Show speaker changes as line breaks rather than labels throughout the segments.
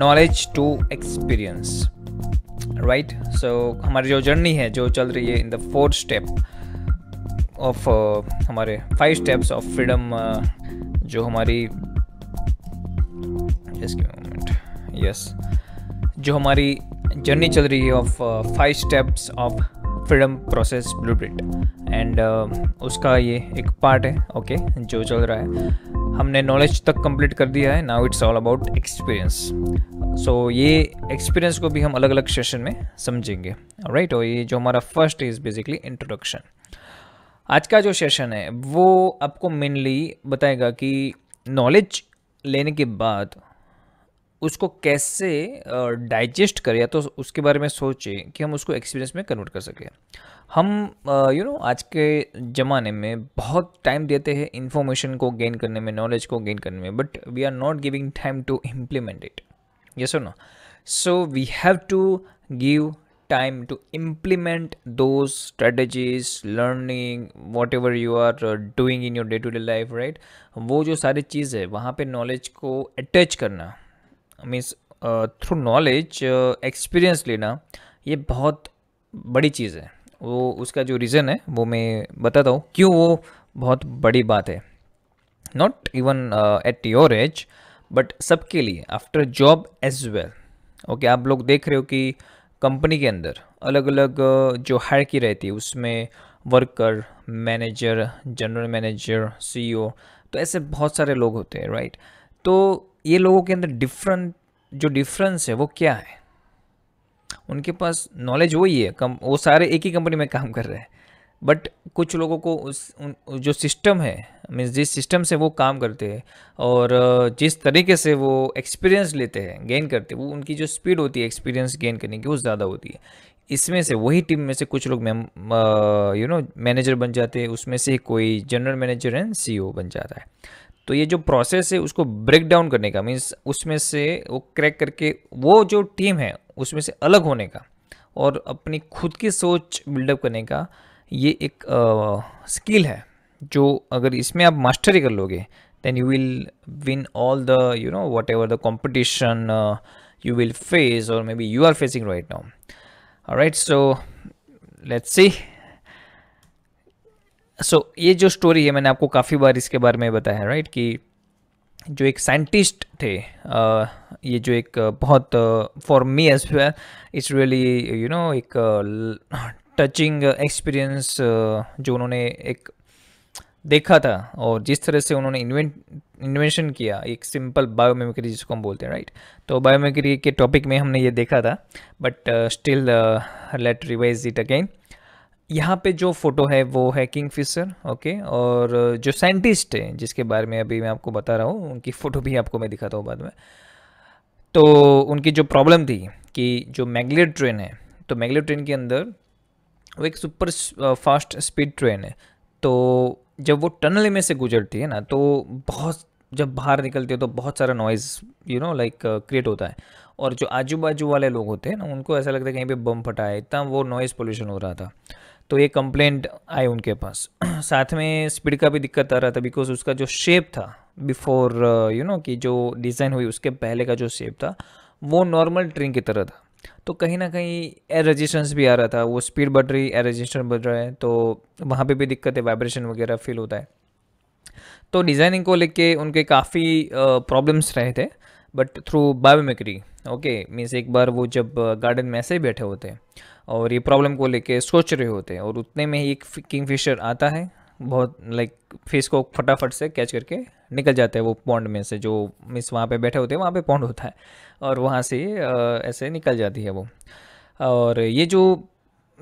Knowledge to experience right so हमारी जो journey है जो चल रही है in the fourth step of हमारे फाइव स्टेप्स ऑफ फ्रीडम जो हमारी मोमेंट यस जो हमारी जर्नी चल रही है of five steps of freedom process blueprint and उसका ये एक पार्ट है ओके okay, जो चल रहा है हमने नॉलेज तक कंप्लीट कर दिया है now it's all about experience so ये एक्सपीरियंस को भी हम अलग अलग सेशन में समझेंगे राइट right? और तो ये जो हमारा फर्स्ट इज़ बेसिकली इंट्रोडक्शन आज का जो सेशन है वो आपको मेनली बताएगा कि नॉलेज लेने के बाद उसको कैसे डाइजेस्ट करें या तो उसके बारे में सोचें कि हम उसको एक्सपीरियंस में कन्वर्ट कर सकें हम you uh, know you know, आज के ज़माने में बहुत टाइम देते हैं इन्फॉर्मेशन को गेन करने में नॉलेज को गेन करने में but we are not giving time to implement it yes और no so we have to give time to implement those strategies learning whatever you are doing in your day to day life right वो जो सारी चीज़ है वहाँ पे knowledge को attach करना means through knowledge experience लेना ये बहुत बड़ी चीज़ है वो उसका जो रीज़न है वो मैं बताता हूँ क्यों वो बहुत बड़ी बात है not even at your age but सबके लिए after job age as well okay लोग देख रहे हो कि कंपनी के अंदर अलग अलग uh, जो हायर की रहती है उसमें worker manager general manager CEO तो ऐसे बहुत सारे लोग होते हैं राइट तो ये लोगों के अंदर डिफरेंट जो डिफरेंस है वो क्या है उनके पास नॉलेज वही है कम वो सारे एक ही कंपनी में काम कर रहे हैं बट कुछ लोगों को उस उन, जो सिस्टम है मीन्स जिस सिस्टम से वो काम करते हैं और जिस तरीके से वो एक्सपीरियंस लेते हैं गेन करते हैं वो उनकी जो स्पीड होती है एक्सपीरियंस गेन करने की वो ज़्यादा होती है इसमें से वही टीम में से कुछ लोग यू नो मैनेजर बन जाते हैं उसमें से कोई जनरल मैनेजर एंड सी बन जाता है तो ये जो प्रोसेस है उसको ब्रेक डाउन करने का मीन्स उसमें से वो क्रैक करके वो जो टीम है उसमें से अलग होने का और अपनी खुद की सोच बिल्डअप करने का ये एक आ, स्किल है जो अगर इसमें आप मास्टरी कर लोगे then you will win all the you know whatever the competition you will face और maybe you are facing right now right so let's see so so, ये जो स्टोरी है मैंने आपको काफ़ी बार इसके बारे में बताया राइट कि जो एक साइंटिस्ट थे आ, ये जो एक बहुत for me as well it's really you know एक टचिंग एक्सपीरियंस जो उन्होंने एक देखा था और जिस तरह से उन्होंने इन्वेंशन किया एक सिंपल बायोमेमिक्री जिसको हम बोलते हैं राइट तो बायोमेमिक्री के टॉपिक में हमने ये देखा था but still let revise it again यहाँ पे जो फ़ोटो है वो है किंग फिशर ओके और जो साइंटिस्ट है जिसके बारे में अभी मैं आपको बता रहा हूँ उनकी फ़ोटो भी आपको मैं दिखाता हूँ बाद में तो उनकी जो प्रॉब्लम थी कि जो मैगलेट ट्रेन है तो मैगलेट ट्रेन के अंदर वो एक सुपर फास्ट स्पीड ट्रेन है तो जब वो टनल में से गुजरती है ना तो बहुत जब बाहर निकलती है तो बहुत सारा noise you know like create होता है और जो आजू बाजू वाले लोग होते हैं ना उनको ऐसा लगता है कहीं पे बम फटा है इतना वो नॉइज़ पोल्यूशन हो रहा था तो ये कंप्लेंट आई उनके पास साथ में स्पीड का भी दिक्कत आ रहा था बिकॉज उसका जो शेप था बिफोर यू नो कि जो डिज़ाइन हुई उसके पहले का जो शेप था वो नॉर्मल ट्रेन की तरह था तो कहीं ना कहीं एयर रजिस्टेंस भी आ रहा था वो स्पीड बढ़ रही एयर रजिस्टेंस बढ़ रहा है तो वहाँ पे भी दिक्कत है वाइब्रेशन वगैरह फील होता है तो डिज़ाइनिंग को लेके उनके काफ़ी प्रॉब्लम्स uh, रहे थे but through biomimicry okay means एक बार वो जब गार्डन uh, में ऐसे ही बैठे होते हैं और ये प्रॉब्लम को लेके सोच रहे होते हैं और उतने में ही एक किंग फिशर आता है बहुत लाइक फिश को फटाफट से कैच करके निकल जाता है वो पॉन्ड में से जो मिस वहाँ पे बैठे होते हैं वहाँ पे पॉन्ड होता है और वहाँ से ऐसे निकल जाती है वो और ये जो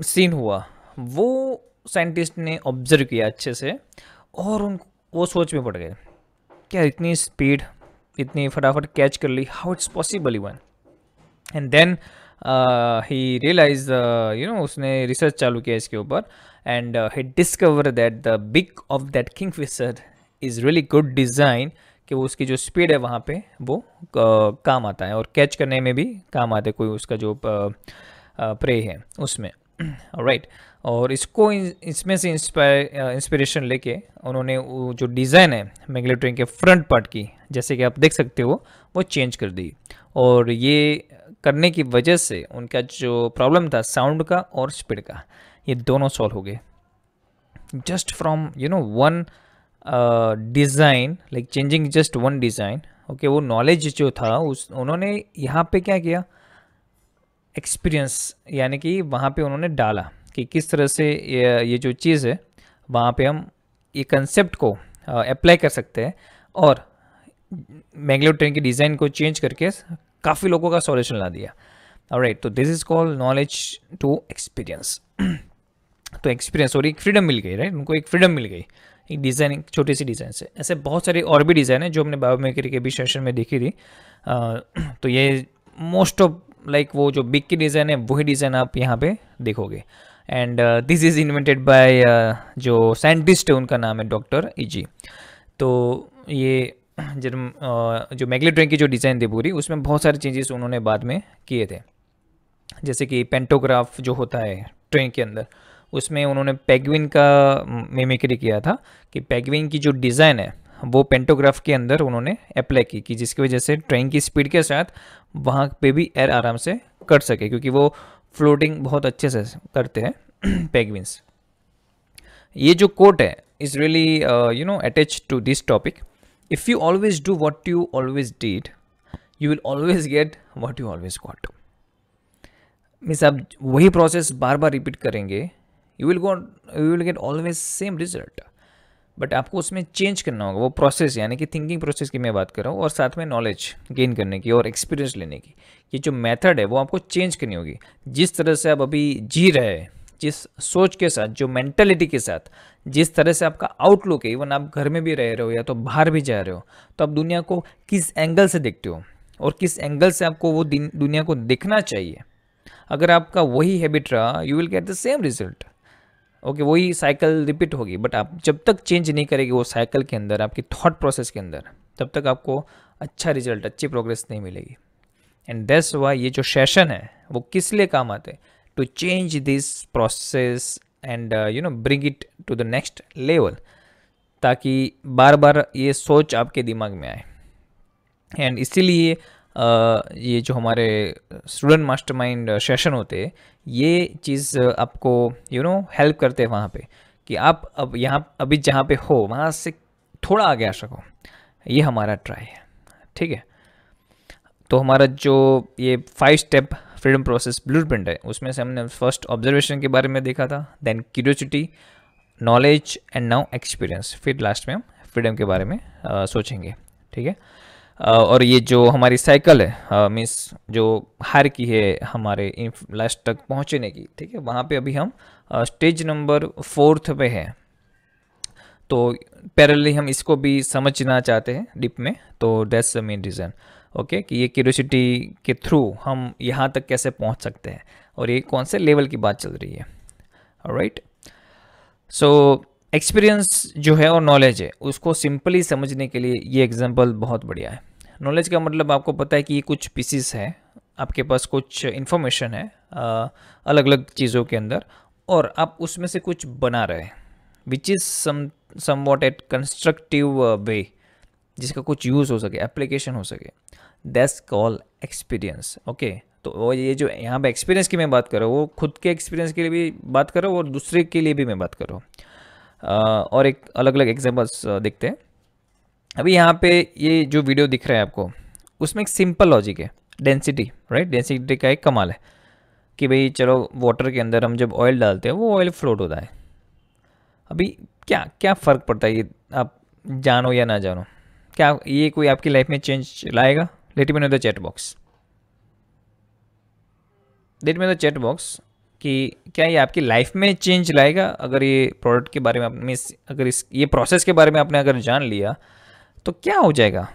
सीन हुआ वो साइंटिस्ट ने ऑब्जर्व किया अच्छे से और उन वो सोच में पड़ गए क्या इतनी स्पीड इतनी फटाफट कैच कर ली how it's possible even and then he realise you know उसने रिसर्च चालू किया इसके ऊपर and he discover that the big of that kingfisher is really good design कि वो उसकी जो स्पीड है वहाँ पे वो uh, काम आता है और कैच करने में भी काम आता है कोई उसका जो प्रे uh, uh, है उसमें राइट right. और इसको इसमें से इंस्पायर इंस्पिरेशन लेके उन्होंने वो जो डिज़ाइन है मेगलेट्रेन के फ्रंट पार्ट की जैसे कि आप देख सकते हो वो चेंज कर दी और ये करने की वजह से उनका जो प्रॉब्लम था साउंड का और स्पीड का ये दोनों सॉल्व हो गए just from you know one design like changing just one design okay वो नॉलेज जो था उस उन्होंने यहाँ पे क्या किया एक्सपीरियंस यानी कि वहाँ पे उन्होंने डाला कि किस तरह से ये, ये जो चीज़ है वहाँ पे हम ये कंसेप्ट को अप्लाई uh, कर सकते हैं और मैंगलोर ट्रेन की डिज़ाइन को चेंज करके काफ़ी लोगों का सॉल्यूशन ला दिया राइट तो this is called knowledge to experience तो एक्सपीरियंस और एक फ्रीडम मिल गई राइट उनको एक फ्रीडम मिल गई एक डिज़ाइन एक छोटी सी डिज़ाइन से ऐसे बहुत सारे और भी डिज़ाइन है जो हमने बायोमेकरी के भी सेशन में देखी थी तो ये मोस्ट ऑफ लाइक वो जो बिग की डिज़ाइन है वही डिज़ाइन आप यहाँ पे देखोगे and this is invented by जो साइंटिस्ट है उनका नाम है डॉक्टर इजी e तो ये जर्म जो मैगलेट्रेन की जो डिज़ाइन थी पूरी उसमें बहुत सारे चेंजेस उन्होंने बाद में किए थे जैसे कि पेंटोग्राफ जो होता है ट्रेन के अंदर उसमें उन्होंने पैगविन का मेमिक्री किया था कि पैगविन की जो डिज़ाइन है वो पेंटोग्राफ के अंदर उन्होंने अप्लाई की कि जिसकी वजह से ट्रेन की स्पीड के साथ वहाँ पे भी एयर आराम से कट सके क्योंकि वो फ्लोटिंग बहुत अच्छे से करते हैं पेगविन्स ये जो कोट है is really you know attach to this topic if you always do what you always did you will always get what you always got मीन्स आप वही प्रोसेस बार बार रिपीट करेंगे you will got you will get always same result but आपको उसमें change करना होगा वो प्रोसेस यानी कि थिंकिंग प्रोसेस की मैं बात कर रहा हूँ और साथ में नॉलेज गेन करने की और एक्सपीरियंस लेने की ये जो मेथड है वो आपको चेंज करनी होगी जिस तरह से आप अभी जी रहे हैं जिस सोच के साथ जो मेंटेलिटी के साथ जिस तरह से आपका आउटलुक है इवन आप घर में भी रह रहे हो या तो बाहर भी जा रहे हो तो आप दुनिया को किस एंगल से देखते हो और किस एंगल से आपको वो दुनिया को देखना चाहिए अगर आपका वही हैबिट रहा you will get the same result okay वही साइकिल रिपीट होगी बट आप जब तक चेंज नहीं करेंगे वो साइकिल के अंदर आपकी थॉट प्रोसेस के अंदर तब तक आपको अच्छा रिजल्ट अच्छी प्रोग्रेस नहीं मिलेगी एंड दैट्स वाई ये जो सेशन है वो किस लिए काम आते हैं to change this process and you know bring it to the next level ताकि बार बार ये सोच आपके दिमाग में आए एंड इसीलिए uh, ये जो हमारे स्टूडेंट मास्टर माइंड सेशन होते हैं ये चीज़ uh, आपको यू नो हेल्प करते हैं वहाँ पे कि आप अब यहाँ अभी जहाँ पे हो वहाँ से थोड़ा आगे आ सको ये हमारा ट्राई है ठीक है तो हमारा जो ये five step freedom process print है उसमें से हमने फर्स्ट ऑब्जर्वेशन के बारे में देखा था then curiosity knowledge and now experience फिर लास्ट में हम फ्रीडम के बारे में आ, सोचेंगे ठीक है और ये जो हमारी साइकिल है मीन्स जो हार की है हमारे लास्ट तक पहुंचने की ठीक है वहाँ पे अभी हम स्टेज नंबर फोर्थ पे हैं तो पैरेलली हम इसको भी समझना चाहते हैं डिप में तो that's the main reason okay कि ये क्यूरोसिटी के थ्रू हम यहाँ तक कैसे पहुँच सकते हैं और ये कौन से लेवल की बात चल रही है राइट सो एक्सपीरियंस जो है और नॉलेज है उसको सिंपली समझने के लिए ये एग्जाम्पल बहुत बढ़िया है नॉलेज का मतलब आपको पता है कि ये कुछ पीसीस है आपके पास कुछ इन्फॉर्मेशन है अलग अलग चीज़ों के अंदर और आप उसमें से कुछ बना रहे हैं विच इज़ सम सम वॉट एट कंस्ट्रक्टिव वे जिसका कुछ यूज़ हो सके एप्लीकेशन हो सके दैट्स कॉल एक्सपीरियंस ओके तो वो ये जो यहाँ पे एक्सपीरियंस की मैं बात कर रहा हूँ वो खुद के एक्सपीरियंस के लिए भी बात कर रहा हूँ और दूसरे के लिए भी मैं बात कर रहा हूँ और एक अलग अलग एग्जाम्पल्स देखते हैं अभी यहाँ पे ये जो वीडियो दिख रहा है आपको उसमें एक सिंपल लॉजिक है डेंसिटी राइट डेंसिटी का एक कमाल है कि भाई चलो वाटर के अंदर हम जब ऑयल डालते हैं वो ऑयल फ्लोट होता है अभी क्या क्या फ़र्क पड़ता है ये आप जानो या ना जानो क्या ये कोई आपकी लाइफ में चेंज लाएगा let me know the chat box let me know the chat box कि क्या ये आपकी लाइफ में चेंज लाएगा अगर ये प्रोडक्ट के बारे में आपने अगर इस ये प्रोसेस के बारे में आपने अगर जान लिया तो क्या हो जाएगा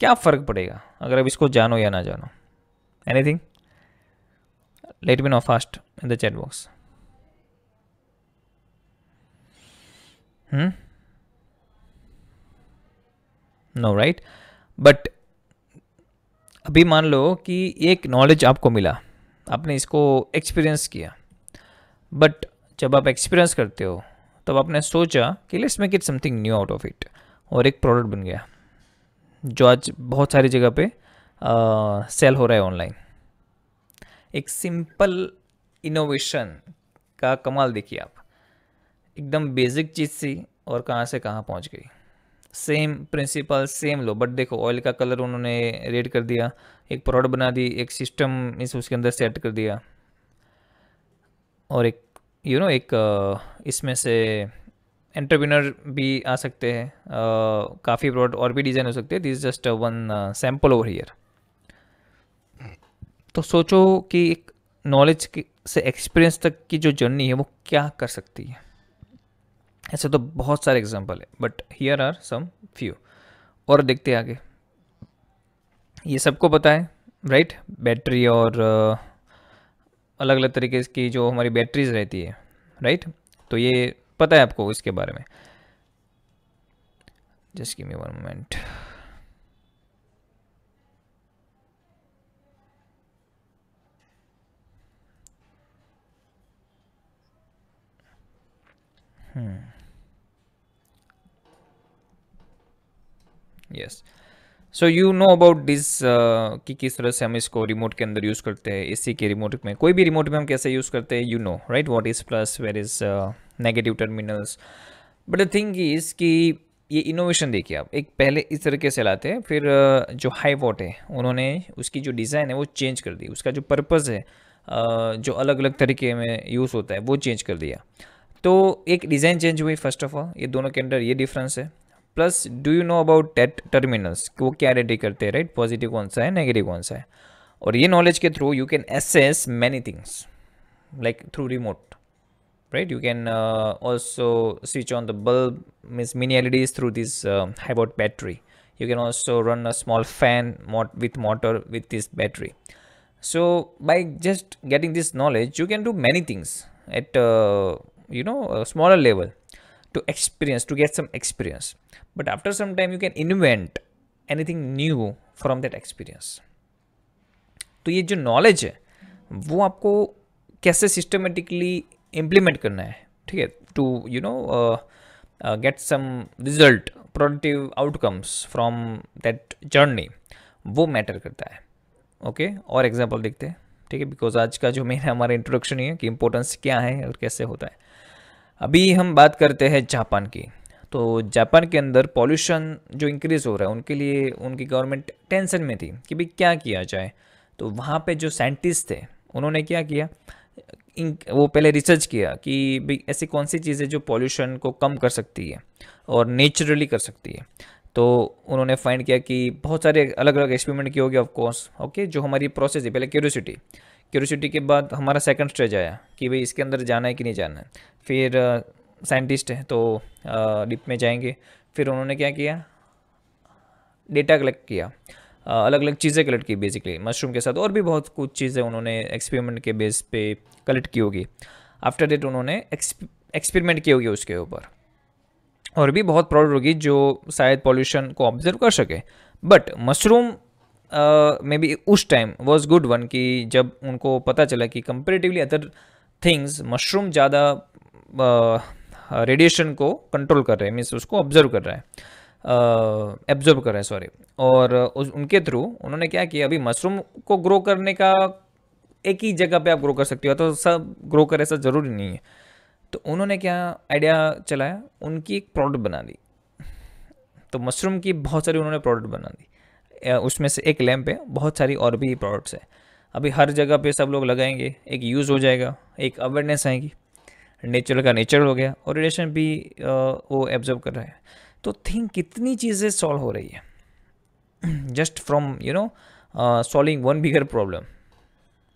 क्या फ़र्क पड़ेगा अगर आप इसको जानो या ना जानो anything let me know fast in the chat box hmm no right but अभी मान लो कि एक नॉलेज आपको मिला आपने इसको एक्सपीरियंस किया बट जब आप एक्सपीरियंस करते हो तब तो आपने सोचा कि let's make it something new out of it और एक प्रोडक्ट बन गया जो आज बहुत सारी जगह पे आ, सेल हो रहा है ऑनलाइन एक सिंपल इनोवेशन का कमाल देखिए आप एकदम बेसिक चीज़ सी और कहाँ से कहाँ पहुँच गई सेम प्रिंसिपल सेम लो बट देखो ऑयल का कलर उन्होंने रेड कर दिया एक प्रोडक्ट बना दी एक सिस्टम इस उसके अंदर सेट कर दिया और एक यू you नो know, एक इसमें से एंटरप्रेन्योर भी आ सकते हैं काफ़ी प्रोडक्ट और भी डिज़ाइन हो सकते हैं this just one sample over here तो सोचो कि एक नॉलेज से एक्सपीरियंस तक की जो जर्नी है वो क्या कर सकती है ऐसे तो बहुत सारे एग्जाम्पल है but here are some few और देखते आगे ये सबको पता है राइट right? बैटरी और uh, अलग अलग तरीके की जो हमारी बैटरीज रहती है राइट right? तो ये पता है आपको इसके बारे में just give me one moment Hmm. Yes so you know about this कि किस तरह से हम इसको रिमोट के अंदर यूज़ करते हैं एसी के रिमोट में कोई भी रिमोट में हम कैसे यूज़ करते हैं you know right what is plus where is negative terminals but the thing is कि ये इनोवेशन देखिए आप एक पहले इस तरीके से लाते हैं फिर uh, जो हाई वॉट है उन्होंने उसकी जो डिज़ाइन है वो चेंज कर दी उसका जो पर्पज़ है uh, जो अलग अलग तरीके में यूज़ होता है वो चेंज कर दिया तो एक डिज़ाइन चेंज हुई फर्स्ट ऑफ ऑल ये दोनों के अंदर ये डिफरेंस है Plus, do you know about terminals terminals? क्या रेडी करते हैं राइट one कौन one है नेगेटिव कौन सा है और ये नॉलेज के through you can access many right you can uh, also switch on the bulb means mini leds through this uh, high watt battery you can also run a small fan with motor with this battery so by just getting this knowledge you can do many things at uh, you know smaller level to experience to get some experience but after some time you can invent anything new from that experience तो ये जो knowledge है वो आपको कैसे systematically implement करना है ठीक है know uh, uh, get some result productive outcomes from that journey वो मैटर करता है ओके okay? और एग्जाम्पल देखते हैं ठीक है बिकॉज आज का जो मेन हमारा इंट्रोडक्शन ही है कि इम्पोर्टेंस क्या है और कैसे होता है अभी हम बात करते हैं जापान की तो जापान के अंदर पॉल्यूशन जो इंक्रीज़ हो रहा है उनके लिए उनकी गवर्नमेंट टेंशन में थी कि भाई क्या किया जाए तो वहाँ पे जो साइंटिस्ट थे उन्होंने क्या किया वो पहले रिसर्च किया कि भाई ऐसी कौन सी चीज़ें जो पॉल्यूशन को कम कर सकती है और नेचुरली कर सकती है तो उन्होंने फाइंड किया कि बहुत सारे अलग अलग एक्सपेरिमेंट किए होंगे ऑफकोर्स ओके जो हमारी प्रोसेस है पहले क्यूरोसिटी क्यूरोसिटी के बाद हमारा सेकंड स्टेज आया कि भाई इसके अंदर जाना है कि नहीं जाना है फिर साइंटिस्ट है तो डिप में जाएंगे फिर उन्होंने क्या किया डेटा कलेक्ट किया अलग अलग चीज़ें कलेक्ट की बेसिकली मशरूम के साथ और भी बहुत कुछ चीज़ें उन्होंने एक्सपेरिमेंट के बेस पे कलेक्ट की होगी आफ्टर डेट उन्होंने एक्सपेरिमेंट की होगी उसके ऊपर और भी बहुत प्रॉब्लम होगी जो शायद पॉल्यूशन को ऑब्जर्व कर सके बट मशरूम मे बी उस टाइम वॉज गुड वन कि जब उनको पता चला कि कंपेरेटिवली अदर थिंग्स मशरूम ज़्यादा रेडिएशन को कंट्रोल कर रहे हैं मीन्स उसको ऑब्जर्व कर रहा है ऑब्जर्व कर रहे हैं सॉरी और उस, उनके थ्रू उन्होंने क्या किया अभी मशरूम को ग्रो करने का एक ही जगह पे आप ग्रो कर सकते हो तो सब ग्रो कर ऐसा ज़रूरी नहीं है तो उन्होंने क्या आइडिया चलाया उनकी एक प्रोडक्ट बना दी तो मशरूम की बहुत सारी उन्होंने प्रोडक्ट बना दी उसमें से एक लैम्प है बहुत सारी और भी प्रोडक्ट्स है अभी हर जगह पे सब लोग लगाएंगे एक यूज़ हो जाएगा एक अवेयरनेस आएगी नेचुरल का नेचर हो गया और रिलेशन भी वो एब्जर्व कर रहा है तो थिंक कितनी चीज़ें सॉल्व हो रही है just from you know solving one bigger problem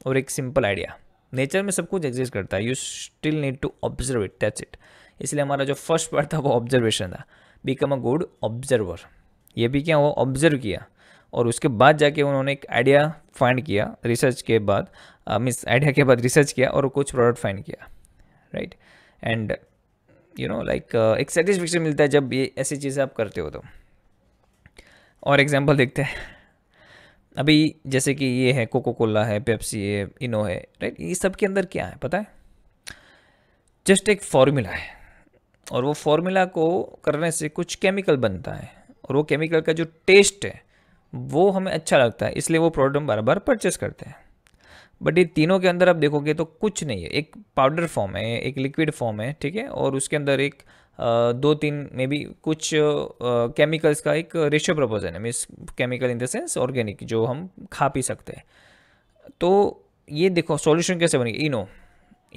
और एक सिंपल आइडिया नेचर में सब कुछ एग्जिस्ट करता है you still need to observe it touch it इसलिए हमारा जो फर्स्ट पार्ट था वो ऑब्जर्वेशन था बिकम अ गुड ऑब्जर्वर ये भी क्या वो ऑब्जर्व किया और उसके बाद जाके उन्होंने एक आइडिया फाइंड किया रिसर्च के बाद मीन्स uh, आइडिया के बाद रिसर्च किया और कुछ प्रोडक्ट फाइंड किया right and you know like एक सेटिस्फेक्शन मिलता है जब ये ऐसी चीज़ें आप करते हो तो और एग्जाम्पल देखते हैं अभी जैसे कि ये है कोको कोला है पेप्सी है इनो है राइट ये सब के अंदर क्या है पता है जस्ट एक फॉर्मूला है और वो फॉर्मूला को करने से कुछ केमिकल बनता है और वो केमिकल का जो टेस्ट है वो हमें अच्छा लगता है इसलिए वो प्रोडक्ट हम बार बार परचेस करते हैं बट ये तीनों के अंदर आप देखोगे तो कुछ नहीं है एक पाउडर फॉर्म है एक लिक्विड फॉर्म है ठीक है और उसके अंदर एक दो तीन मे बी कुछ केमिकल्स का एक रेशियो प्रपोजन है means chemical in the sense organic जो हम खा पी सकते हैं तो ये देखो सॉल्यूशन कैसे बनेंगे इनो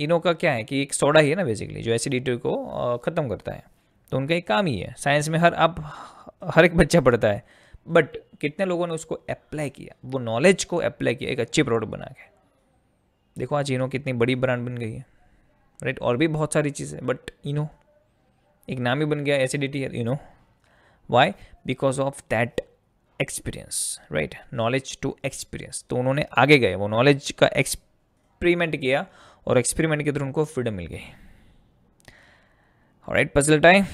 इनो का क्या है कि एक सोडा ही है ना बेसिकली जो एसिडिटी को ख़त्म करता है तो उनका एक काम ही है साइंस में हर आप हर एक बच्चा पढ़ता है बट कितने लोगों ने उसको अप्लाई किया वो नॉलेज को अप्लाई किया एक अच्छे प्रोडक्ट बना के देखो आज इनो कितनी बड़ी ब्रांड बन गई है राइट और भी बहुत सारी चीज़ें बट इनो एक नाम ही बन गया एसिडिटी है Eno why because of that experience right knowledge to experience तो उन्होंने आगे गए वो नॉलेज का एक्सपेरिमेंट किया और एक्सपेरिमेंट के थ्रू उनको फ्रीडम मिल गई राइट पजल टाइम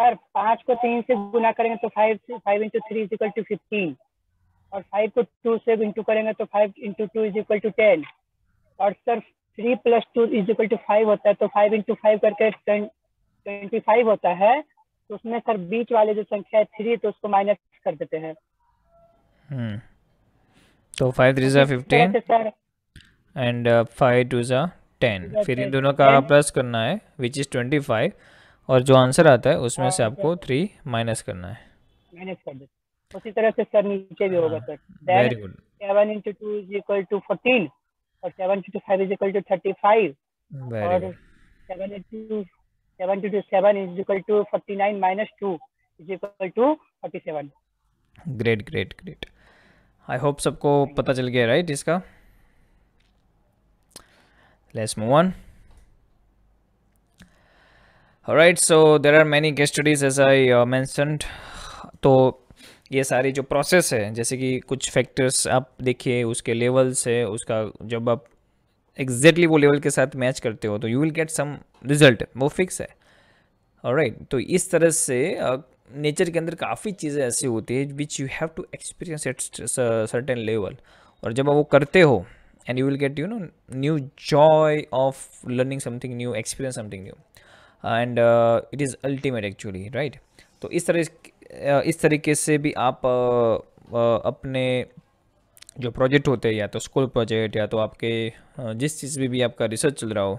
सर पाँच को तीन से गुना करेंगे तो five five into three is equal to fifteen और फाइव को टू से इंटू करेंगे तो five into two is equal to ten और sir three plus two is equal to five होता है तो फाइव इंटू फाइव करके ट्वेंटी फाइव होता है तो उसमें सर बीच वाले जो संख्या है थ्री तो उसको माइनस कर देते हैं हम्म। तो फाइव थ्री जो fifteen sir and five two जो टेन फिर इन दोनों का प्लस करना है विच इज ट्वेंटी फाइव और जो आंसर आता है उसमें हाँ, से आपको थ्री माइनस करना है उसी तरह से सर नीचे भी होगा sir very good seven into two is equal to fourteen और seven into five is equal to thirty five और seven into seven into seven is equal to forty nine minus two is equal to forty seven great great great I hope सबको पता चल गया right इसका let's move on right so there are many case studies as I mentioned तो ये सारी जो process है जैसे कि कुछ फैक्टर्स आप देखिए उसके लेवल्स है उसका जब आप एग्जैक्टली वो लेवल के साथ मैच करते हो तो you will get some result वो फिक्स है राइट right, तो इस तरह से नेचर के अंदर काफ़ी चीज़ें ऐसी होती है which you have to experience at certain level और जब आप वो करते हो and you will get you know new joy of learning something new experience something new and it is ultimate actually right तो इस तरह uh, इस तरीके से भी आप uh, uh, अपने जो प्रोजेक्ट होते हैं या तो स्कूल प्रोजेक्ट या तो आपके जिस चीज़ में भी, भी आपका रिसर्च चल रहा हो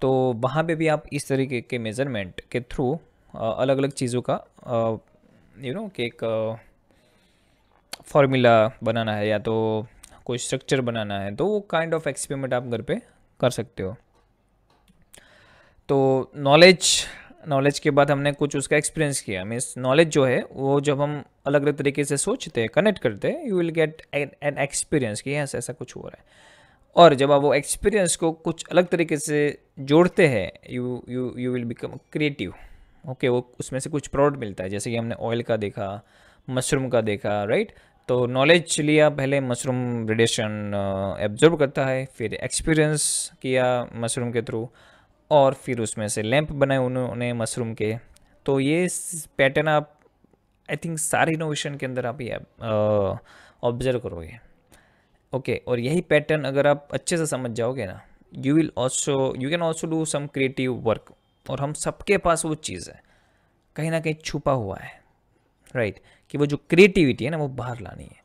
तो वहाँ पे भी आप इस तरीके के मेज़रमेंट के थ्रू अलग अलग चीज़ों का यू नो कि एक फॉर्मूला बनाना है या तो कोई स्ट्रक्चर बनाना है तो वो काइंड ऑफ एक्सपेरिमेंट आप घर पे कर सकते हो तो नॉलेज नॉलेज के बाद हमने कुछ उसका एक्सपीरियंस किया मीन्स नॉलेज जो है वो जब हम अलग अलग तरीके से सोचते हैं कनेक्ट करते हैं you will get an experience कि से ऐसा कुछ हो रहा है और जब आप वो एक्सपीरियंस को कुछ अलग तरीके से जोड़ते हैं you you you will become creative okay वो उसमें से कुछ प्रोडक्ट मिलता है जैसे कि हमने ऑयल का देखा मशरूम का देखा राइट तो नॉलेज लिया पहले मशरूम रेडिएशन एब्जॉर्ब करता है फिर एक्सपीरियंस किया मशरूम के थ्रू और फिर उसमें से लैंप बनाए उन्होंने मशरूम के तो ये पैटर्न आप आई थिंक सारे इनोवेशन के अंदर आप ये ऑब्जर्व करोगे ओके okay, और यही पैटर्न अगर आप अच्छे से समझ जाओगे ना you will also you can also do some creative work और हम सबके पास वो चीज़ है कहीं ना कहीं छुपा हुआ है राइट right? कि वो जो क्रिएटिविटी है ना वो बाहर लानी है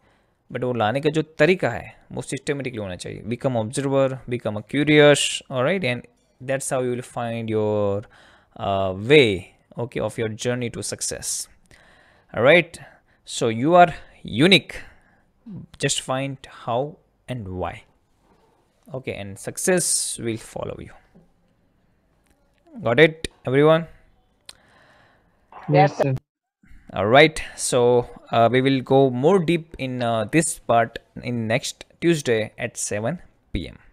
बट वो लाने का जो तरीका है वो सिस्टमेटिकली होना चाहिए become observer become a curious right and that's how you will find your uh, way okay of your journey to success all right so you are unique just find how and why okay and success will follow you got it everyone yes all right so uh, we will go more deep in uh, this part in next tuesday at 7 p.m